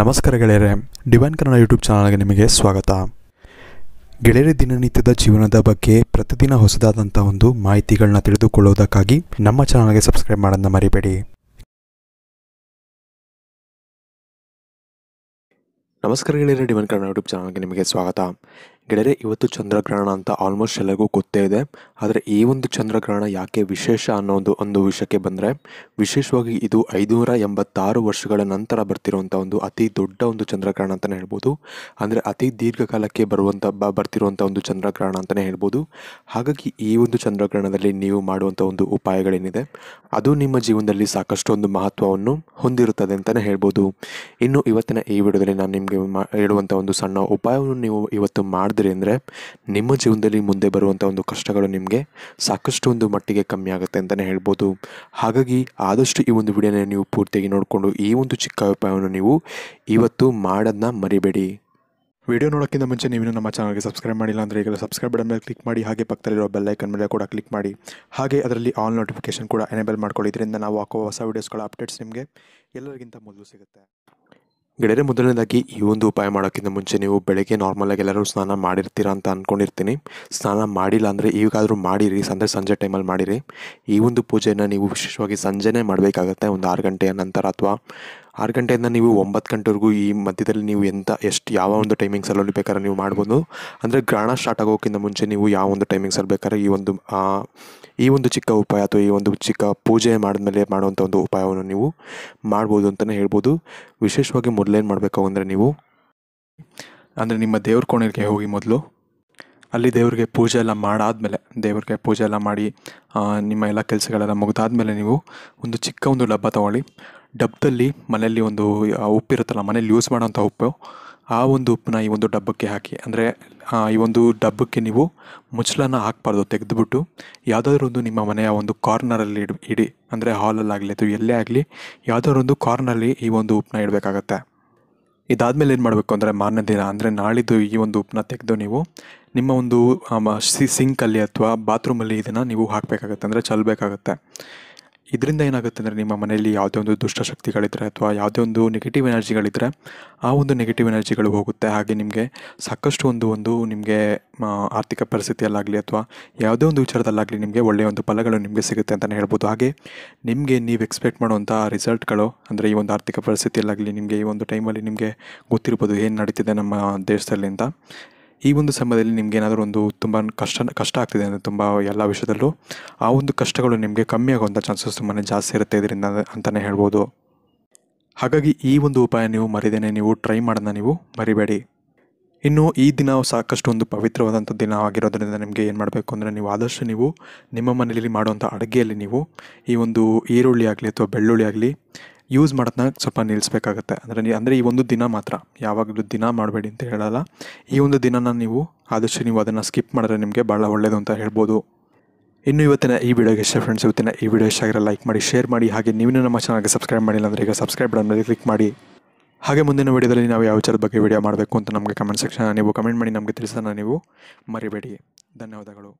ನಮಸ್ಕಾರ ಗೆಳೆಯರೆ divine Kannada YouTube ಚಾನಲ್ಗೆ ನಿಮಗೆ ಸ್ವಾಗತ ಗೆಳೆಯರೆ ದಿನನಿತ್ಯದ ಜೀವನದ ಬಗ್ಗೆ ಪ್ರತಿದಿನ ಹೊಸದಾದಂಥ ಒಂದು ಮಾಹಿತಿಗಳನ್ನ ತಿಳಿದುಕೊಳ್ಳುವುದಕ್ಕಾಗಿ ನಮ್ಮ ಚಾನಲ್ಗೆ ಸಬ್ಸ್ಕ್ರೈಬ್ ಮಾಡೋದನ್ನ ಮರಿಬೇಡಿ ನಮಸ್ಕಾರ ಗೆಳೆಯರೇ ಡಿವೈನ್ ಕನ್ನಡ ಯೂಟ್ಯೂಬ್ ಚಾನಲ್ಗೆ ನಿಮಗೆ ಸ್ವಾಗತ ಗೆಳೆಯರೆ ಇವತ್ತು ಚಂದ್ರಗ್ರಹಣ ಅಂತ ಆಲ್ಮೋಸ್ಟ್ ಎಲ್ಲರಿಗೂ ಗೊತ್ತೇ ಇದೆ ಆದರೆ ಈ ಒಂದು ಚಂದ್ರಗ್ರಹಣ ಯಾಕೆ ವಿಶೇಷ ಅನ್ನೋದು ಒಂದು ವಿಷಯಕ್ಕೆ ಬಂದರೆ ವಿಶೇಷವಾಗಿ ಇದು ಐದುನೂರ ಎಂಬತ್ತಾರು ವರ್ಷಗಳ ನಂತರ ಬರ್ತಿರುವಂಥ ಒಂದು ಅತಿ ದೊಡ್ಡ ಒಂದು ಚಂದ್ರಗ್ರಹಣ ಅಂತಲೇ ಹೇಳ್ಬೋದು ಅಂದರೆ ಅತಿ ದೀರ್ಘಕಾಲಕ್ಕೆ ಬರುವಂಥ ಬ ಬರ್ತಿರುವಂಥ ಒಂದು ಚಂದ್ರಗ್ರಹಣ ಅಂತಲೇ ಹೇಳ್ಬೋದು ಹಾಗಾಗಿ ಈ ಒಂದು ಚಂದ್ರಗ್ರಹಣದಲ್ಲಿ ನೀವು ಮಾಡುವಂಥ ಒಂದು ಉಪಾಯಗಳೇನಿದೆ ಅದು ನಿಮ್ಮ ಜೀವನದಲ್ಲಿ ಸಾಕಷ್ಟು ಒಂದು ಮಹತ್ವವನ್ನು ಹೊಂದಿರುತ್ತದೆ ಅಂತಲೇ ಹೇಳ್ಬೋದು ಇನ್ನು ಇವತ್ತಿನ ಈ ವಿಡಿಯೋದಲ್ಲಿ ನಾನು ನಿಮಗೆ ಹೇಳುವಂಥ ಒಂದು ಸಣ್ಣ ಉಪಾಯವನ್ನು ನೀವು ಇವತ್ತು ಮಾಡಿ ಮಾಡಿದ್ರಿ ಅಂದರೆ ನಿಮ್ಮ ಜೀವನದಲ್ಲಿ ಮುಂದೆ ಬರುವಂಥ ಒಂದು ಕಷ್ಟಗಳು ನಿಮಗೆ ಸಾಕಷ್ಟು ಒಂದು ಮಟ್ಟಿಗೆ ಕಮ್ಮಿ ಆಗುತ್ತೆ ಅಂತಲೇ ಹೇಳ್ಬೋದು ಹಾಗಾಗಿ ಆದಷ್ಟು ಈ ಒಂದು ವಿಡಿಯೋನ ನೀವು ಪೂರ್ತಿಯಾಗಿ ನೋಡಿಕೊಂಡು ಈ ಒಂದು ಚಿಕ್ಕ ಉಪಾಯವನ್ನು ನೀವು ಇವತ್ತು ಮಾಡೋದನ್ನ ಮರಿಬೇಡಿ ವಿಡಿಯೋ ನೋಡೋಕ್ಕಿಂತ ಮುಂಚೆ ನೀವು ನಮ್ಮ ಚಾನಲ್ಗೆ ಸಬ್ಸ್ಕ್ರೈಬ್ ಮಾಡಿಲ್ಲ ಅಂದರೆ ಈಗ ಸಬ್ಸ್ಕ್ರೈಬ್ ಬಟನ್ ಮೇಲೆ ಕ್ಲಿಕ್ ಮಾಡಿ ಹಾಗೆ ಪಕ್ಕದಲ್ಲಿರೋ ಬೆಲ್ಲೈಕನ್ ಮೇಲೆ ಕೂಡ ಕ್ಲಿಕ್ ಮಾಡಿ ಹಾಗೆ ಅದರಲ್ಲಿ ಆಲ್ ನೋಟಿಫಿಕೇಶನ್ ಕೂಡ ಎನೇಬಲ್ ಮಾಡ್ಕೊಳ್ಳಿ ಇದರಿಂದ ನಾವು ಹಾಕೋ ಹೊಸ ವೀಡಿಯೋಸ್ಗಳ ಅಪ್ಡೇಟ್ಸ್ ನಿಮಗೆ ಎಲ್ಲರಿಗಿಂತ ಮೊದಲು ಸಿಗುತ್ತೆ ಗೆಳೆಯರೆ ಮೊದಲನೇದಾಗಿ ಈ ಒಂದು ಉಪಾಯ ಮಾಡೋಕ್ಕಿಂತ ಮುಂಚೆ ನೀವು ಬೆಳಗ್ಗೆ ನಾರ್ಮಲಾಗಿ ಎಲ್ಲರೂ ಸ್ನಾನ ಮಾಡಿರ್ತೀರ ಅಂತ ಅಂದ್ಕೊಂಡಿರ್ತೀನಿ ಸ್ನಾನ ಮಾಡಿಲ್ಲ ಅಂದರೆ ಈಗಾದರೂ ಮಾಡಿರಿ ಅಂದರೆ ಸಂಜೆ ಟೈಮಲ್ಲಿ ಮಾಡಿರಿ ಈ ಒಂದು ಪೂಜೆಯನ್ನು ನೀವು ವಿಶೇಷವಾಗಿ ಸಂಜೆನೇ ಮಾಡಬೇಕಾಗತ್ತೆ ಒಂದು ಆರು ಗಂಟೆಯ ನಂತರ ಅಥವಾ ಆರು ಗಂಟೆಯಿಂದ ನೀವು ಒಂಬತ್ತು ಗಂಟೆವರೆಗೂ ಈ ಮಧ್ಯದಲ್ಲಿ ನೀವು ಎಂಥ ಎಷ್ಟು ಯಾವ ಒಂದು ಟೈಮಿಂಗ್ಸಲ್ಲಿ ಬೇಕಾದ್ರೆ ನೀವು ಮಾಡ್ಬೋದು ಅಂದರೆ ಗ್ರಹಣ ಸ್ಟಾರ್ಟ್ ಆಗೋಕ್ಕಿಂತ ಮುಂಚೆ ನೀವು ಯಾವ ಒಂದು ಟೈಮಿಂಗ್ಸಲ್ಲಿ ಬೇಕಾದ್ರೆ ಈ ಒಂದು ಈ ಒಂದು ಚಿಕ್ಕ ಉಪಾಯ ಅಥವಾ ಈ ಒಂದು ಚಿಕ್ಕ ಪೂಜೆ ಮಾಡಿದ್ಮೇಲೆ ಮಾಡುವಂಥ ಒಂದು ಉಪಾಯವನ್ನು ನೀವು ಮಾಡ್ಬೋದು ಅಂತಲೇ ಹೇಳ್ಬೋದು ವಿಶೇಷವಾಗಿ ಮೊದಲೇನು ಮಾಡಬೇಕು ಅಂದರೆ ನೀವು ಅಂದರೆ ನಿಮ್ಮ ದೇವ್ರ ಕೋಣೆಗೆ ಹೋಗಿ ಮೊದಲು ಅಲ್ಲಿ ದೇವ್ರಿಗೆ ಪೂಜೆ ಎಲ್ಲ ಮಾಡಾದಮೇಲೆ ದೇವ್ರಿಗೆ ಪೂಜೆ ಎಲ್ಲ ಮಾಡಿ ನಿಮ್ಮ ಎಲ್ಲ ಕೆಲಸಗಳೆಲ್ಲ ಮುಗಿದಾದ್ಮೇಲೆ ನೀವು ಒಂದು ಚಿಕ್ಕ ಒಂದು ಡಬ್ಬ ತೊಗೊಳ್ಳಿ ಡಬ್ಬದಲ್ಲಿ ಮನೆಯಲ್ಲಿ ಒಂದು ಉಪ್ಪಿರುತ್ತಲ್ಲ ಮನೇಲಿ ಯೂಸ್ ಮಾಡೋಂಥ ಉಪ್ಪು ಆ ಒಂದು ಉಪ್ಪನ್ನ ಈ ಒಂದು ಡಬ್ಬಕ್ಕೆ ಹಾಕಿ ಅಂದರೆ ಈ ಒಂದು ಡಬ್ಬಕ್ಕೆ ನೀವು ಮುಚ್ಚಳನ ಹಾಕಬಾರ್ದು ತೆಗೆದುಬಿಟ್ಟು ಯಾವುದಾದ್ರೂ ಒಂದು ನಿಮ್ಮ ಮನೆಯ ಒಂದು ಕಾರ್ನರಲ್ಲಿ ಇಡ್ ಇಡಿ ಅಂದರೆ ಹಾಲಲ್ಲಾಗಲಿ ಅಥವಾ ಎಲ್ಲೇ ಆಗಲಿ ಯಾವುದಾದ್ರೂ ಒಂದು ಕಾರ್ನಲ್ಲಿ ಈ ಒಂದು ಉಪ್ಪನ್ನ ಇಡಬೇಕಾಗತ್ತೆ ಇದಾದಮೇಲೆ ಏನು ಮಾಡಬೇಕು ಅಂದರೆ ಮಾರನೇ ದಿನ ಅಂದರೆ ನಾಳಿದ್ದು ಈ ಒಂದು ಉಪ್ಪನ್ನ ತೆಗೆದು ನೀವು ನಿಮ್ಮ ಒಂದು ಸಿಂಕಲ್ಲಿ ಅಥವಾ ಬಾತ್ರೂಮಲ್ಲಿ ಇದನ್ನು ನೀವು ಹಾಕಬೇಕಾಗತ್ತೆ ಅಂದರೆ ಚಲ್ಬೇಕಾಗತ್ತೆ ಇದರಿಂದ ಏನಾಗುತ್ತೆ ಅಂದರೆ ನಿಮ್ಮ ಮನೆಯಲ್ಲಿ ಯಾವುದೇ ಒಂದು ದುಷ್ಟಶಕ್ತಿಗಳಿದ್ರೆ ಅಥವಾ ಯಾವುದೇ ಒಂದು ನೆಗೆಟಿವ್ ಎನರ್ಜಿಗಳಿದ್ದರೆ ಆ ಒಂದು ನೆಗೆಟಿವ್ ಎನರ್ಜಿಗಳು ಹೋಗುತ್ತೆ ಹಾಗೆ ನಿಮಗೆ ಸಾಕಷ್ಟು ಒಂದು ಒಂದು ನಿಮಗೆ ಆರ್ಥಿಕ ಪರಿಸ್ಥಿತಿಯಲ್ಲಾಗಲಿ ಅಥವಾ ಯಾವುದೇ ಒಂದು ವಿಚಾರದಲ್ಲಾಗಲಿ ನಿಮಗೆ ಒಳ್ಳೆಯ ಒಂದು ಫಲಗಳು ನಿಮಗೆ ಸಿಗುತ್ತೆ ಅಂತಲೇ ಹೇಳ್ಬೋದು ಹಾಗೆ ನಿಮಗೆ ನೀವು ಎಕ್ಸ್ಪೆಕ್ಟ್ ಮಾಡುವಂಥ ರಿಸಲ್ಟ್ಗಳು ಅಂದರೆ ಈ ಒಂದು ಆರ್ಥಿಕ ಪರಿಸ್ಥಿತಿಯಲ್ಲಾಗಲಿ ನಿಮಗೆ ಈ ಒಂದು ಟೈಮಲ್ಲಿ ನಿಮಗೆ ಗೊತ್ತಿರ್ಬೋದು ಏನು ನಡೀತಿದೆ ನಮ್ಮ ದೇಶದಲ್ಲಿ ಅಂತ ಈ ಒಂದು ಸಮಯದಲ್ಲಿ ನಿಮ್ಗೆ ಏನಾದರೂ ಒಂದು ತುಂಬ ಕಷ್ಟ ಕಷ್ಟ ಆಗ್ತಿದೆ ಅಂದರೆ ತುಂಬ ಎಲ್ಲ ವಿಷಯದಲ್ಲೂ ಆ ಒಂದು ಕಷ್ಟಗಳು ನಿಮಗೆ ಕಮ್ಮಿ ಆಗುವಂಥ ಚಾನ್ಸಸ್ ತುಂಬಾ ಜಾಸ್ತಿ ಇರುತ್ತೆ ಇದರಿಂದ ಅಂತಲೇ ಹೇಳ್ಬೋದು ಹಾಗಾಗಿ ಈ ಒಂದು ಉಪಾಯ ನೀವು ಮರಿದೇನೆ ನೀವು ಟ್ರೈ ಮಾಡೋದನ್ನ ನೀವು ಮರಿಬೇಡಿ ಇನ್ನು ಈ ದಿನ ಸಾಕಷ್ಟು ಒಂದು ಪವಿತ್ರವಾದಂಥ ದಿನ ಆಗಿರೋದರಿಂದ ನಿಮಗೆ ಏನು ಮಾಡಬೇಕು ಅಂದರೆ ನೀವು ಆದಷ್ಟು ನೀವು ನಿಮ್ಮ ಮನೆಯಲ್ಲಿ ಮಾಡುವಂಥ ಅಡುಗೆಯಲ್ಲಿ ನೀವು ಈ ಒಂದು ಈರುಳ್ಳಿ ಆಗಲಿ ಅಥವಾ ಬೆಳ್ಳುಳ್ಳಿ ಆಗಲಿ ಯೂಸ್ ಮಾಡೋದನ್ನ ಸ್ವಲ್ಪ ನಿಲ್ಲಿಸ್ಬೇಕಾಗತ್ತೆ ಅಂದರೆ ಅಂದರೆ ಈ ಒಂದು ದಿನ ಮಾತ್ರ ಯಾವಾಗಲೂ ದಿನ ಮಾಡಬೇಡಿ ಅಂತ ಹೇಳಲ್ಲ ಈ ಒಂದು ದಿನನ ನೀವು ಆದಷ್ಟು ನೀವು ಅದನ್ನು ಸ್ಕಿಪ್ ಮಾಡಿದ್ರೆ ನಿಮಗೆ ಭಾಳ ಒಳ್ಳೆಯದು ಅಂತ ಹೇಳ್ಬೋದು ಇನ್ನು ಇವತ್ತಿನ ಈ ವಿಡಿಯೋಗೆ ಇಷ್ಟ ಫ್ರೆಂಡ್ಸ್ ಇವತ್ತಿನ ಈ ವಿಡಿಯೋ ಇಷ್ಟ ಆಗಿರೋ ಲೈಕ್ ಮಾಡಿ ಶೇರ್ ಮಾಡಿ ಹಾಗೆ ನೀವು ನಮ್ಮ ಚಾನಲ್ಗೆ ಸಬ್ಸ್ಕ್ರೈಬ್ ಮಾಡಿಲ್ಲ ಅಂದರೆ ಈಗ ಸಬ್ಸ್ಕ್ರೈಬ್ ಬಟನ್ ಮೇಲೆ ಕ್ಲಿಕ್ ಮಾಡಿ ಹಾಗೆ ಮುಂದಿನ ವಿಡಿಯೋದಲ್ಲಿ ನಾವು ಯಾವ ವಿಚಾರದ ಬಗ್ಗೆ ವಿಡಿಯೋ ಮಾಡಬೇಕು ಅಂತ ನಮಗೆ ಕಮೆಂಟ್ ಸೆಕ್ಷನ್ ನೀವು ಕಮೆಂಟ್ ಮಾಡಿ ನಮಗೆ ತಿಳಿಸೋಣ ನೀವು ಮರಿಬೇಡಿ ಧನ್ಯವಾದಗಳು